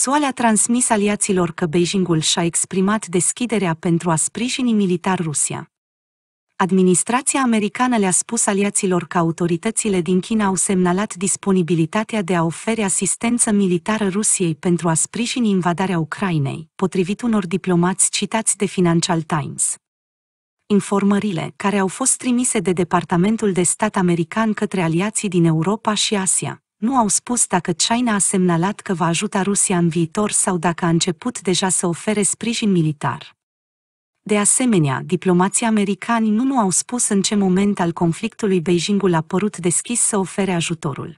SUA le-a transmis aliaților că Beijingul și-a exprimat deschiderea pentru a sprijini militar Rusia. Administrația americană le-a spus aliaților că autoritățile din China au semnalat disponibilitatea de a oferi asistență militară Rusiei pentru a sprijini invadarea Ucrainei, potrivit unor diplomați citați de Financial Times informările care au fost trimise de Departamentul de Stat american către aliații din Europa și Asia nu au spus dacă China a semnalat că va ajuta Rusia în viitor sau dacă a început deja să ofere sprijin militar. De asemenea, diplomații americani nu, nu au spus în ce moment al conflictului Beijingul a părut deschis să ofere ajutorul.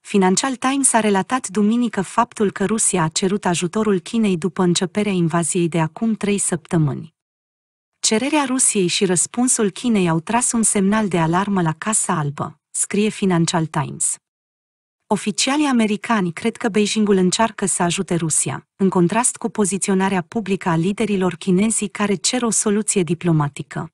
Financial Times a relatat duminică faptul că Rusia a cerut ajutorul Chinei după începerea invaziei de acum trei săptămâni. Cererea Rusiei și răspunsul Chinei au tras un semnal de alarmă la Casa Albă, scrie Financial Times. Oficialii americani cred că Beijingul încearcă să ajute Rusia, în contrast cu poziționarea publică a liderilor chinezii care cer o soluție diplomatică.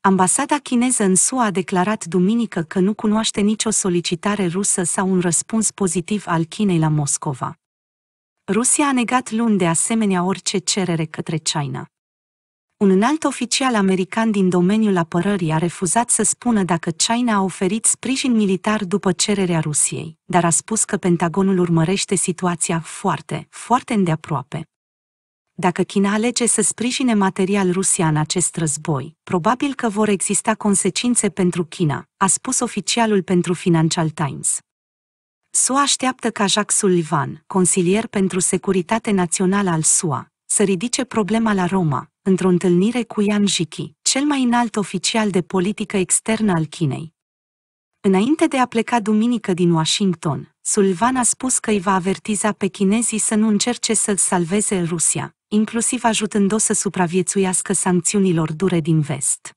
Ambasada chineză în SUA a declarat duminică că nu cunoaște nicio solicitare rusă sau un răspuns pozitiv al Chinei la Moscova. Rusia a negat luni de asemenea orice cerere către China un înalt oficial american din domeniul apărării a refuzat să spună dacă China a oferit sprijin militar după cererea Rusiei, dar a spus că Pentagonul urmărește situația foarte, foarte îndeaproape. Dacă China alege să sprijine material Rusia în acest război, probabil că vor exista consecințe pentru China, a spus oficialul pentru Financial Times. SUA așteaptă ca Jacques Sullivan, consilier pentru securitate națională al SUA, să ridice problema la Roma, într-o întâlnire cu Yan Jiki, cel mai înalt oficial de politică externă al Chinei. Înainte de a pleca duminică din Washington, Sullivan a spus că îi va avertiza pe chinezii să nu încerce să-l salveze Rusia, inclusiv ajutând-o să supraviețuiască sancțiunilor dure din vest.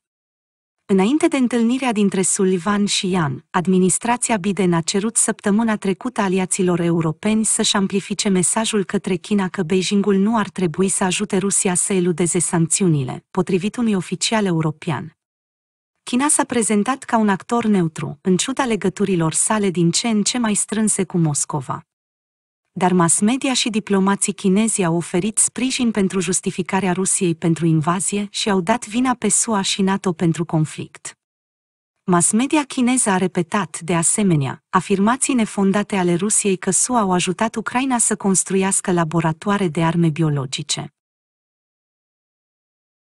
Înainte de întâlnirea dintre Sullivan și Ian, administrația Biden a cerut săptămâna trecută aliaților europeni să-și amplifice mesajul către China că Beijingul nu ar trebui să ajute Rusia să eludeze sancțiunile, potrivit unui oficial european. China s-a prezentat ca un actor neutru, în ciuda legăturilor sale din ce în ce mai strânse cu Moscova dar mass media și diplomații chinezi au oferit sprijin pentru justificarea Rusiei pentru invazie și au dat vina pe SUA și NATO pentru conflict. Mass media chineză a repetat, de asemenea, afirmații nefondate ale Rusiei că SUA au ajutat Ucraina să construiască laboratoare de arme biologice.